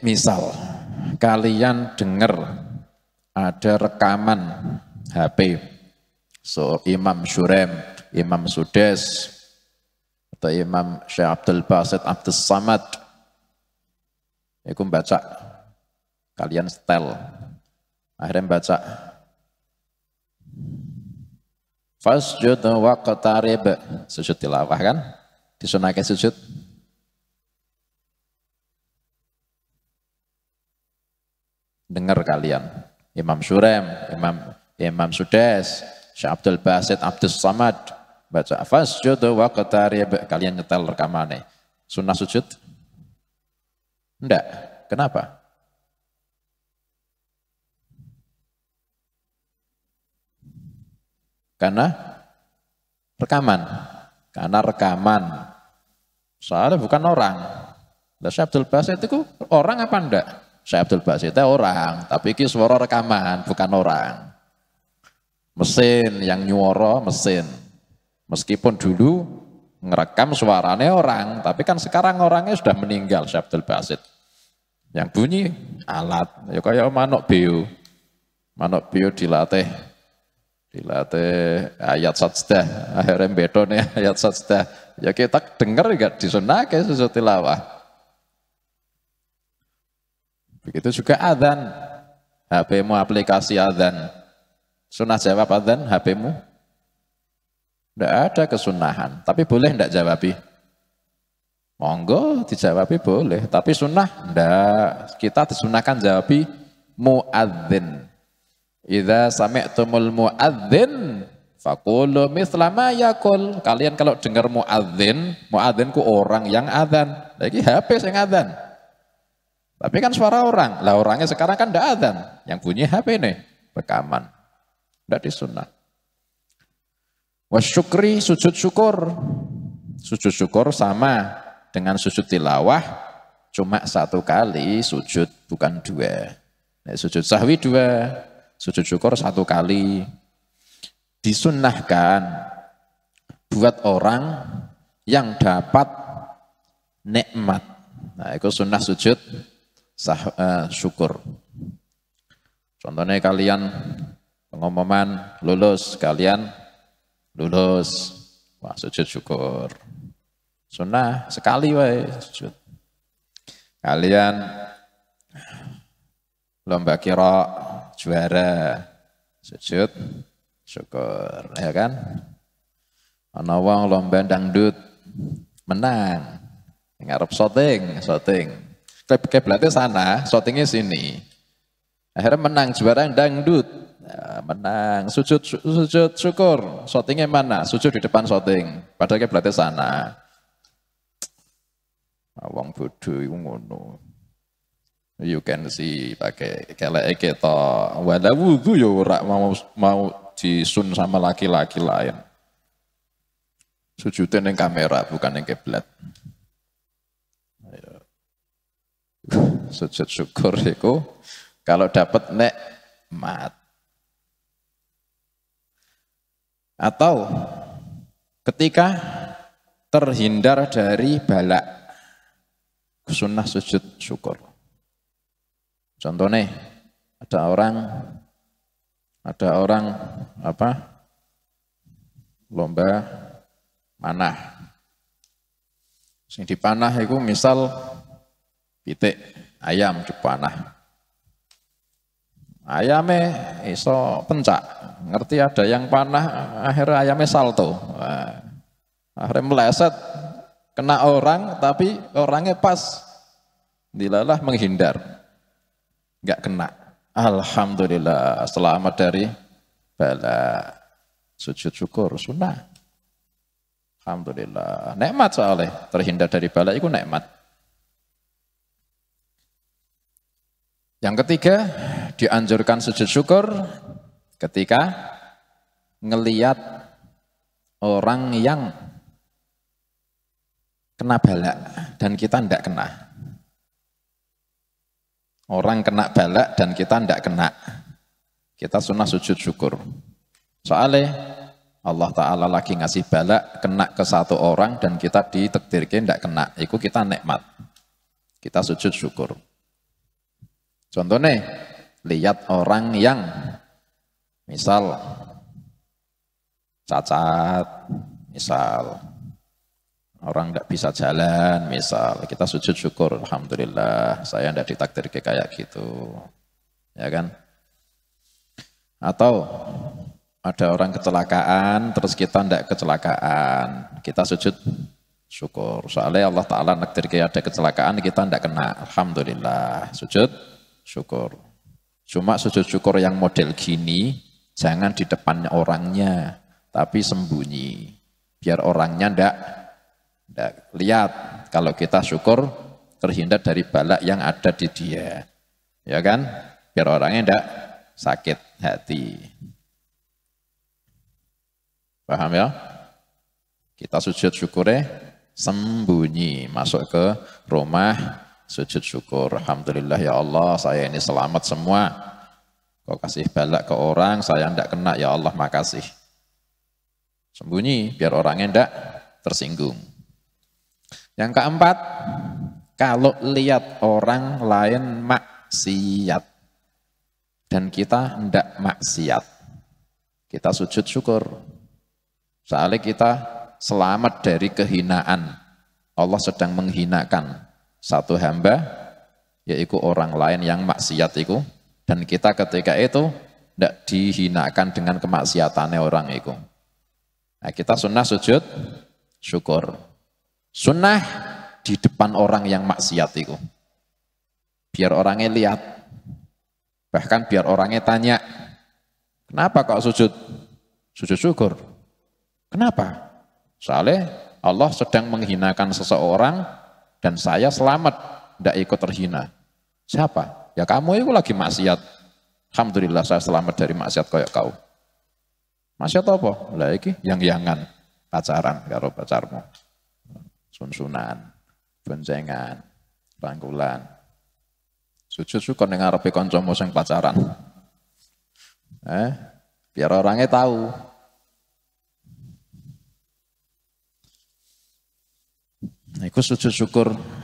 misal kalian dengar ada rekaman HP so Imam Syurem, Imam Sudes atau Imam Syekh Abdul Basit Abdul Samad itu baca kalian setel akhirnya baca fasjud waqtarib sujud tilawah kan disunahkan sujud dengar kalian. Imam Surem, Imam Imam Sudes, Syekh Abdul Basit, Abdul Samad, baca fasjud wa qatarib. Kalian nyetel nih. Sunnah sujud? Enggak. Kenapa? Karena rekaman. Karena rekaman. Soalnya bukan orang. Lah Syekh Abdul Basit itu orang apa enggak? Syekh Abdul Basit, itu orang, tapi ini suara rekaman, bukan orang. Mesin yang nyuara mesin. Meskipun dulu ngerekam suaranya orang, tapi kan sekarang orangnya sudah meninggal Syekh Abdul Basit. Yang bunyi alat, ya kayak manok bio. manok bio dilatih dilatih ayat satsda akhirnya nih ayat satsda. Ya kita dengar enggak disunake sesuatu tilawah. Begitu juga adzan. HP-mu aplikasi adzan. Sunnah jawab adzan HP-mu? Tidak ada kesunahan. Tapi boleh tidak jawabi? Monggo dijawabi boleh. Tapi sunnah? Tidak. Kita disunahkan jawabi muadzin. Idza sami'tumul muadzin Fakulu mislama yakul. Kalian kalau dengar muadzin, muadzin ku orang yang adzan. Lagi HP yang adzan. Tapi kan suara orang. Lah orangnya sekarang kan tidak adzan. Yang bunyi HP nih, rekaman. Tidak sunnah. Wasyukri sujud syukur. Sujud syukur sama dengan sujud tilawah. Cuma satu kali sujud bukan dua. Nah, sujud sahwi dua. Sujud syukur satu kali. Disunahkan buat orang yang dapat nikmat. Nah, itu sunnah sujud sah, uh, syukur. Contohnya kalian pengumuman lulus, kalian lulus. Wah, sujud syukur. Sunnah sekali wae sujud. Kalian lomba kira juara sujud syukur ya kan ana wong lomba dangdut menang ngarep syuting syuting kiblatnya sana, shootingnya sini. Akhirnya menang juara dangdut. Ya, menang sujud sujud syukur. shootingnya mana? Sujud di depan shooting, Padahal kiblatnya sana. Awang nah, bodoh iku ngono. You can see pakai kelek kita. Wala wudu yo ya ora mau mau disun sama laki-laki lain. Sujudnya yang kamera bukan yang kiblat. sujud syukur itu kalau dapat nikmat. Atau ketika terhindar dari balak sunnah sujud syukur. Contohnya ada orang ada orang apa lomba manah. Sing dipanah itu misal pitik ayam dipanah. Ayame iso pencak, ngerti ada yang panah akhirnya ayamnya salto. akhirnya meleset kena orang tapi orangnya pas dilalah menghindar. Enggak kena. Alhamdulillah selamat dari bala sujud syukur sunnah. Alhamdulillah. Nikmat soalnya terhindar dari bala itu nikmat. Yang ketiga, dianjurkan sujud syukur ketika ngeliat orang yang kena balak dan kita tidak kena. Orang kena balak dan kita tidak kena. Kita sunnah sujud syukur. Soalnya Allah Ta'ala lagi ngasih balak, kena ke satu orang dan kita ditekdirkan tidak kena. Itu kita nikmat. Kita sujud syukur. Contohnya, lihat orang yang misal cacat, misal orang nggak bisa jalan, misal kita sujud syukur, alhamdulillah saya tidak ditakdir kayak gitu, ya kan? Atau ada orang kecelakaan, terus kita tidak kecelakaan, kita sujud syukur. Soalnya Allah Ta'ala nakdir ada kecelakaan, kita tidak kena. Alhamdulillah, sujud syukur. Cuma sujud syukur yang model gini, jangan di depannya orangnya, tapi sembunyi. Biar orangnya ndak, ndak lihat. Kalau kita syukur, terhindar dari balak yang ada di dia. Ya kan? Biar orangnya ndak sakit hati. Paham ya? Kita sujud syukurnya sembunyi masuk ke rumah sujud syukur. Alhamdulillah ya Allah, saya ini selamat semua. Kau kasih balak ke orang, saya ndak kena ya Allah, makasih. Sembunyi biar orangnya ndak tersinggung. Yang keempat, kalau lihat orang lain maksiat dan kita ndak maksiat, kita sujud syukur. Soalnya kita selamat dari kehinaan. Allah sedang menghinakan satu hamba yaitu orang lain yang maksiat itu dan kita ketika itu tidak dihinakan dengan kemaksiatannya orang itu. Nah, kita sunnah sujud syukur. Sunnah di depan orang yang maksiat itu. Biar orangnya lihat. Bahkan biar orangnya tanya, kenapa kok sujud? Sujud syukur. Kenapa? Soalnya Allah sedang menghinakan seseorang dan saya selamat, tidak ikut terhina. Siapa? Ya kamu itu lagi maksiat. Alhamdulillah saya selamat dari maksiat kayak kau. Maksiat apa? Lah yang-yangan pacaran karo pacarmu. Sunsunan, bencengan, rangkulan. Sujud suka dengar ngarepe kancamu yang pacaran. Eh, biar orangnya tahu Nah, Iku sujud syukur